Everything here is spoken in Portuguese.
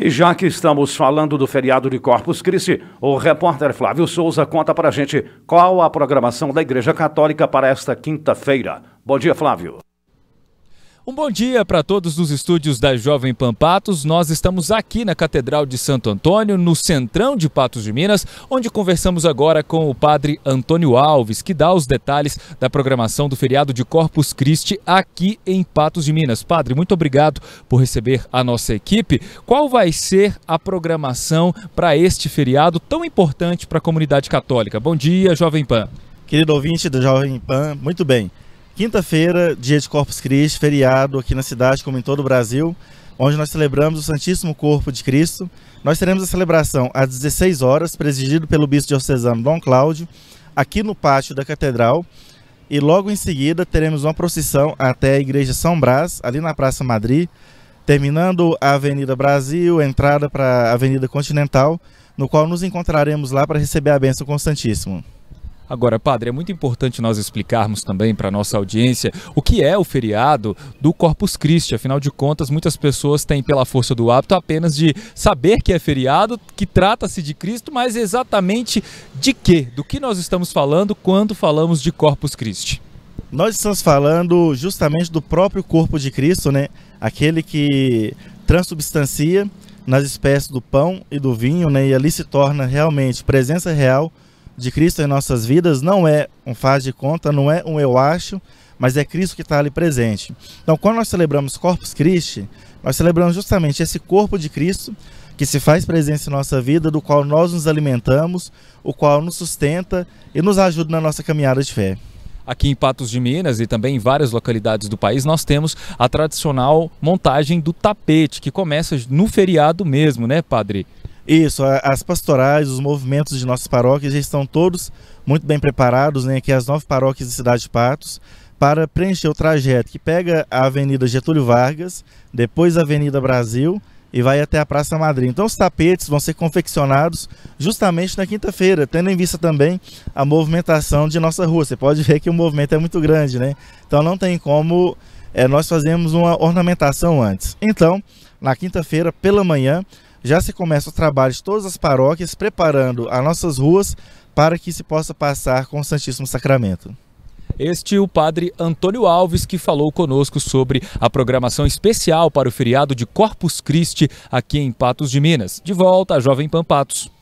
E já que estamos falando do feriado de Corpus Christi, o repórter Flávio Souza conta para a gente qual a programação da Igreja Católica para esta quinta-feira. Bom dia, Flávio. Um bom dia para todos os estúdios da Jovem Pan Patos. Nós estamos aqui na Catedral de Santo Antônio, no centrão de Patos de Minas, onde conversamos agora com o padre Antônio Alves, que dá os detalhes da programação do feriado de Corpus Christi aqui em Patos de Minas. Padre, muito obrigado por receber a nossa equipe. Qual vai ser a programação para este feriado tão importante para a comunidade católica? Bom dia, Jovem Pan. Querido ouvinte do Jovem Pan, muito bem. Quinta-feira, dia de Corpus Christi, feriado aqui na cidade, como em todo o Brasil, onde nós celebramos o Santíssimo Corpo de Cristo. Nós teremos a celebração às 16 horas, presidido pelo bispo diocesano Dom Cláudio, aqui no pátio da Catedral. E logo em seguida teremos uma procissão até a Igreja São Brás, ali na Praça Madrid, terminando a Avenida Brasil, entrada para a Avenida Continental, no qual nos encontraremos lá para receber a bênção com o Santíssimo. Agora, padre, é muito importante nós explicarmos também para a nossa audiência o que é o feriado do Corpus Christi. Afinal de contas, muitas pessoas têm, pela força do hábito, apenas de saber que é feriado, que trata-se de Cristo, mas exatamente de quê? Do que nós estamos falando quando falamos de Corpus Christi? Nós estamos falando justamente do próprio corpo de Cristo, né? Aquele que transubstancia nas espécies do pão e do vinho, né? E ali se torna realmente presença real de Cristo em nossas vidas não é um faz de conta, não é um eu acho, mas é Cristo que está ali presente. Então, quando nós celebramos Corpus Christi, nós celebramos justamente esse corpo de Cristo que se faz presença em nossa vida, do qual nós nos alimentamos, o qual nos sustenta e nos ajuda na nossa caminhada de fé. Aqui em Patos de Minas e também em várias localidades do país, nós temos a tradicional montagem do tapete, que começa no feriado mesmo, né, padre? Isso, as pastorais, os movimentos de nossas paróquias já estão todos muito bem preparados, né, aqui é as nove paróquias da cidade de Patos, para preencher o trajeto que pega a Avenida Getúlio Vargas, depois a Avenida Brasil e vai até a Praça Madrinha. Então os tapetes vão ser confeccionados justamente na quinta-feira, tendo em vista também a movimentação de nossa rua. Você pode ver que o movimento é muito grande, né? Então não tem como é, nós fazermos uma ornamentação antes. Então, na quinta-feira, pela manhã, já se começa o trabalho de todas as paróquias preparando as nossas ruas para que se possa passar com o Santíssimo Sacramento. Este é o padre Antônio Alves que falou conosco sobre a programação especial para o feriado de Corpus Christi aqui em Patos de Minas. De volta a Jovem Pampatos.